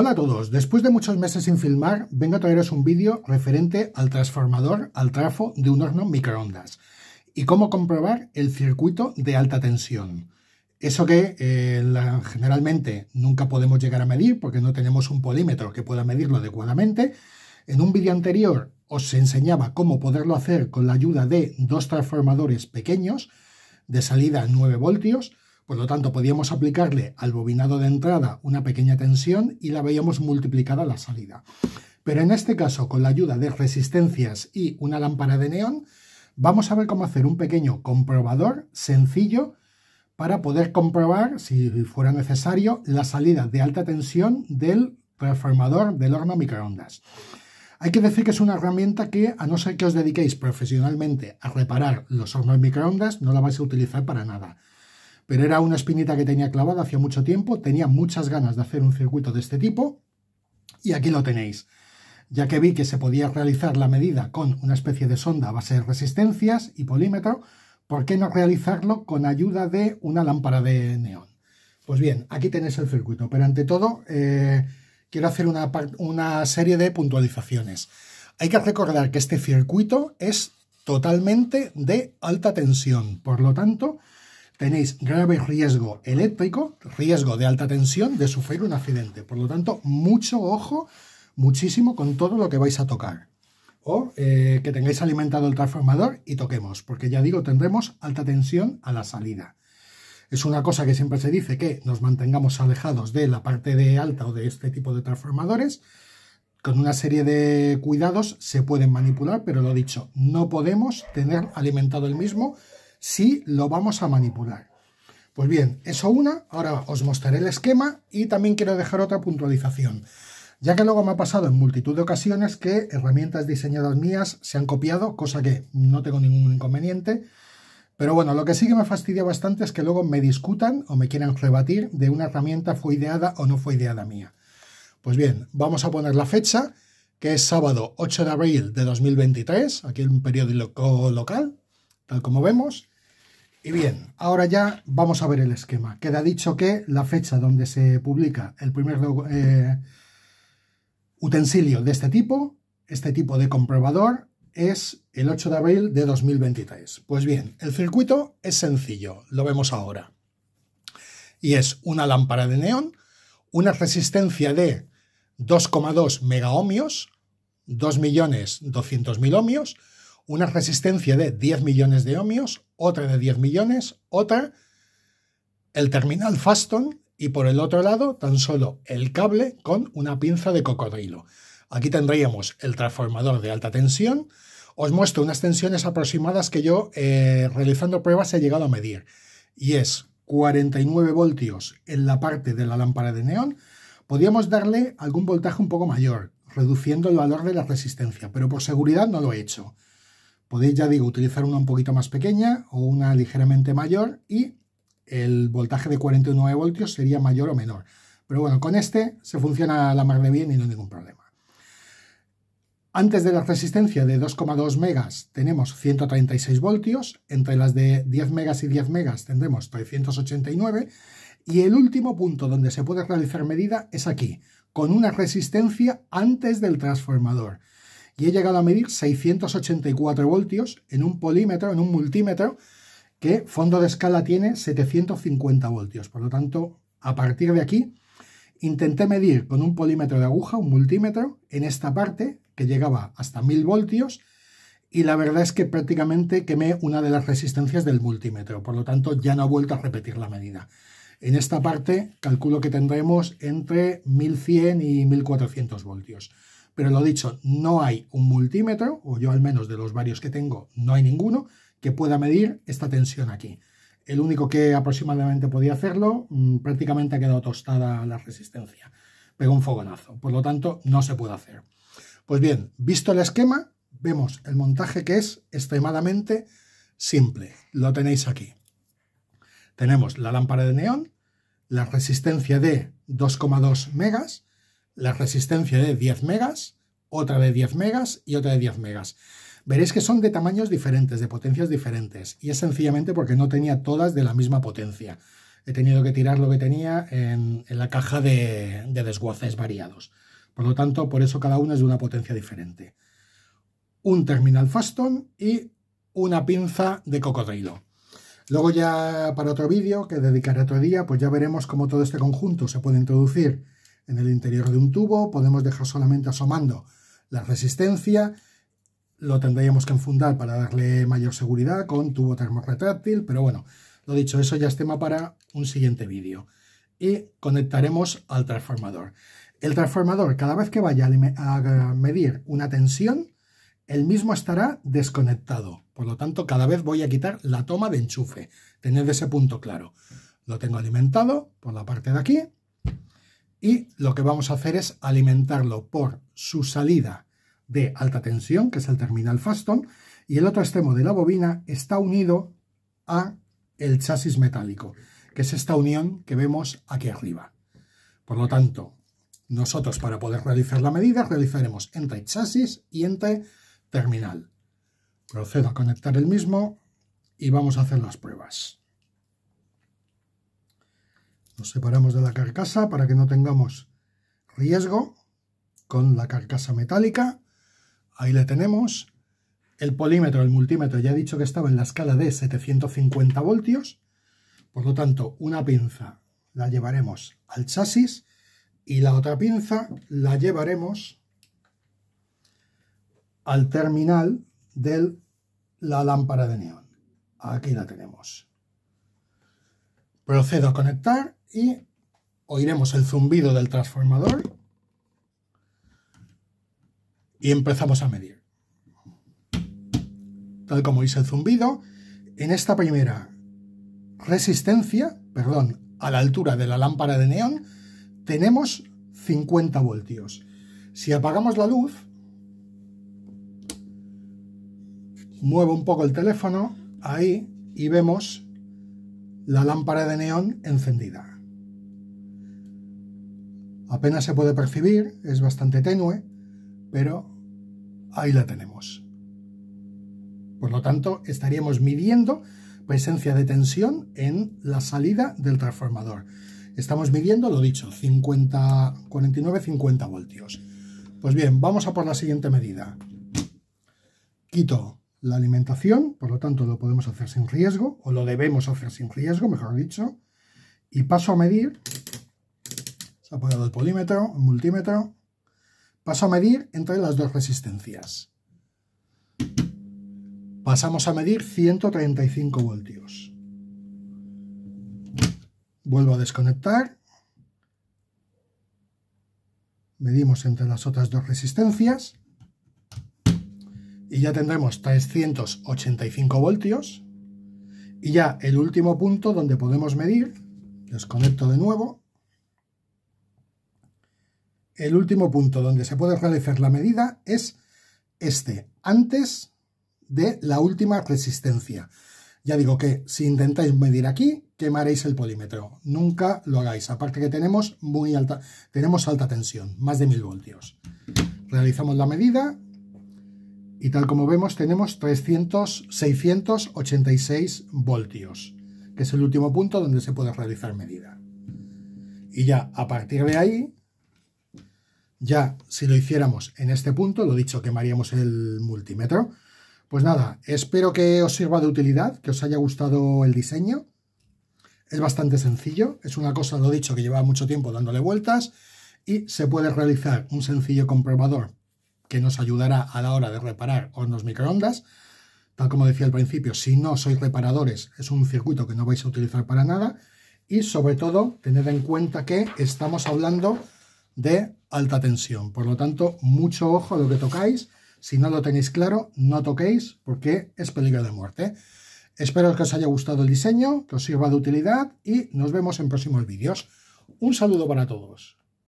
Hola a todos, después de muchos meses sin filmar, vengo a traeros un vídeo referente al transformador al trafo de un horno microondas y cómo comprobar el circuito de alta tensión. Eso que eh, generalmente nunca podemos llegar a medir porque no tenemos un polímetro que pueda medirlo adecuadamente. En un vídeo anterior os enseñaba cómo poderlo hacer con la ayuda de dos transformadores pequeños de salida 9 voltios por lo tanto, podíamos aplicarle al bobinado de entrada una pequeña tensión y la veíamos multiplicada a la salida. Pero en este caso, con la ayuda de resistencias y una lámpara de neón, vamos a ver cómo hacer un pequeño comprobador sencillo para poder comprobar, si fuera necesario, la salida de alta tensión del transformador del horno microondas. Hay que decir que es una herramienta que, a no ser que os dediquéis profesionalmente a reparar los hornos microondas, no la vais a utilizar para nada pero era una espinita que tenía clavada hacía mucho tiempo, tenía muchas ganas de hacer un circuito de este tipo y aquí lo tenéis. Ya que vi que se podía realizar la medida con una especie de sonda a base de resistencias y polímetro, ¿por qué no realizarlo con ayuda de una lámpara de neón? Pues bien, aquí tenéis el circuito, pero ante todo eh, quiero hacer una serie de puntualizaciones. Hay que recordar que este circuito es totalmente de alta tensión, por lo tanto, tenéis grave riesgo eléctrico, riesgo de alta tensión de sufrir un accidente. Por lo tanto, mucho ojo, muchísimo con todo lo que vais a tocar. O eh, que tengáis alimentado el transformador y toquemos, porque ya digo, tendremos alta tensión a la salida. Es una cosa que siempre se dice que nos mantengamos alejados de la parte de alta o de este tipo de transformadores. Con una serie de cuidados se pueden manipular, pero lo dicho, no podemos tener alimentado el mismo si lo vamos a manipular. Pues bien, eso una, ahora os mostraré el esquema y también quiero dejar otra puntualización, ya que luego me ha pasado en multitud de ocasiones que herramientas diseñadas mías se han copiado, cosa que no tengo ningún inconveniente, pero bueno, lo que sí que me fastidia bastante es que luego me discutan o me quieran rebatir de una herramienta fue ideada o no fue ideada mía. Pues bien, vamos a poner la fecha, que es sábado 8 de abril de 2023, aquí en un periódico local, tal como vemos. Y bien, ahora ya vamos a ver el esquema. Queda dicho que la fecha donde se publica el primer eh, utensilio de este tipo, este tipo de comprobador, es el 8 de abril de 2023. Pues bien, el circuito es sencillo, lo vemos ahora. Y es una lámpara de neón, una resistencia de 2,2 megaohmios, 2.200.000 ohmios, una resistencia de 10 millones de ohmios, otra de 10 millones, otra el terminal Faston y por el otro lado tan solo el cable con una pinza de cocodrilo. Aquí tendríamos el transformador de alta tensión. Os muestro unas tensiones aproximadas que yo eh, realizando pruebas he llegado a medir. Y es 49 voltios en la parte de la lámpara de neón. Podríamos darle algún voltaje un poco mayor, reduciendo el valor de la resistencia, pero por seguridad no lo he hecho. Podéis, ya digo, utilizar una un poquito más pequeña o una ligeramente mayor y el voltaje de 49 voltios sería mayor o menor. Pero bueno, con este se funciona la mar bien y no hay ningún problema. Antes de la resistencia de 2,2 megas tenemos 136 voltios, entre las de 10 megas y 10 megas tendremos 389 y el último punto donde se puede realizar medida es aquí, con una resistencia antes del transformador y he llegado a medir 684 voltios en un polímetro, en un multímetro, que fondo de escala tiene 750 voltios. Por lo tanto, a partir de aquí, intenté medir con un polímetro de aguja, un multímetro, en esta parte, que llegaba hasta 1000 voltios, y la verdad es que prácticamente quemé una de las resistencias del multímetro, por lo tanto ya no ha vuelto a repetir la medida. En esta parte calculo que tendremos entre 1100 y 1400 voltios pero lo dicho, no hay un multímetro, o yo al menos de los varios que tengo, no hay ninguno que pueda medir esta tensión aquí. El único que aproximadamente podía hacerlo, mm, prácticamente ha quedado tostada la resistencia. Pegó un fogonazo, por lo tanto no se puede hacer. Pues bien, visto el esquema, vemos el montaje que es extremadamente simple. Lo tenéis aquí. Tenemos la lámpara de neón, la resistencia de 2,2 megas, la resistencia de 10 megas, otra de 10 megas y otra de 10 megas. Veréis que son de tamaños diferentes, de potencias diferentes, y es sencillamente porque no tenía todas de la misma potencia. He tenido que tirar lo que tenía en, la caja de, de desguaces variados. Por lo tanto, por eso cada una es de una potencia diferente. Un terminal Faston y una pinza de cocodrilo. Luego ya para otro vídeo que dedicaré otro día, pues ya veremos cómo todo este conjunto se puede introducir en el interior de un tubo, podemos dejar solamente asomando la resistencia, lo tendríamos que enfundar para darle mayor seguridad con tubo termorretráctil, pero bueno, lo dicho, eso ya es tema para un siguiente vídeo. Y conectaremos al transformador. El transformador, cada vez que vaya a medir una tensión, el mismo estará desconectado. Por lo tanto, cada vez voy a quitar la toma de enchufe. Tened ese punto claro. Lo tengo alimentado por la parte de aquí y lo que vamos a hacer es alimentarlo por su salida de alta tensión, que es el terminal Faston, y el otro extremo de la bobina está unido a el chasis metálico, que es esta unión que vemos aquí arriba. Por lo tanto, nosotros para poder realizar la medida realizaremos entre chasis y entre terminal. Procedo a conectar el mismo y vamos a hacer las pruebas. Nos separamos de la carcasa para que no tengamos riesgo con la carcasa metálica. Ahí le tenemos. El polímetro, el multímetro, ya he dicho que estaba en la escala de 750 voltios. Por lo tanto, una pinza la llevaremos al chasis y la otra pinza la llevaremos al terminal de la lámpara de neón. Aquí la tenemos. Procedo a conectar y oiremos el zumbido del transformador y empezamos a medir. Tal como dice el zumbido, en esta primera resistencia, perdón, a la altura de la lámpara de neón, tenemos 50 voltios. Si apagamos la luz, muevo un poco el teléfono, ahí, y vemos la lámpara de neón encendida. Apenas se puede percibir, es bastante tenue, pero ahí la tenemos. Por lo tanto, estaríamos midiendo presencia de tensión en la salida del transformador. Estamos midiendo, lo dicho, 49-50 voltios. Pues bien, vamos a por la siguiente medida. Quito la alimentación, por lo tanto lo podemos hacer sin riesgo, o lo debemos hacer sin riesgo, mejor dicho, y paso a medir Apoyado el polímetro, el multímetro. Paso a medir entre las dos resistencias. Pasamos a medir 135 voltios. Vuelvo a desconectar. Medimos entre las otras dos resistencias. Y ya tendremos 385 voltios. Y ya el último punto donde podemos medir, desconecto de nuevo, el último punto donde se puede realizar la medida es este, antes de la última resistencia. Ya digo que si intentáis medir aquí, quemaréis el polímetro. Nunca lo hagáis. Aparte que tenemos muy alta, tenemos alta tensión, más de 1000 voltios. Realizamos la medida y tal como vemos tenemos 300, 686 voltios, que es el último punto donde se puede realizar medida. Y ya a partir de ahí ya, si lo hiciéramos en este punto, lo dicho, quemaríamos el multímetro. Pues nada, espero que os sirva de utilidad, que os haya gustado el diseño. Es bastante sencillo, es una cosa, lo dicho, que lleva mucho tiempo dándole vueltas y se puede realizar un sencillo comprobador que nos ayudará a la hora de reparar hornos microondas. Tal como decía al principio, si no sois reparadores, es un circuito que no vais a utilizar para nada. Y sobre todo, tened en cuenta que estamos hablando de alta tensión. Por lo tanto, mucho ojo a lo que tocáis. Si no lo tenéis claro, no toquéis porque es peligro de muerte. Espero que os haya gustado el diseño, que os sirva de utilidad y nos vemos en próximos vídeos. Un saludo para todos.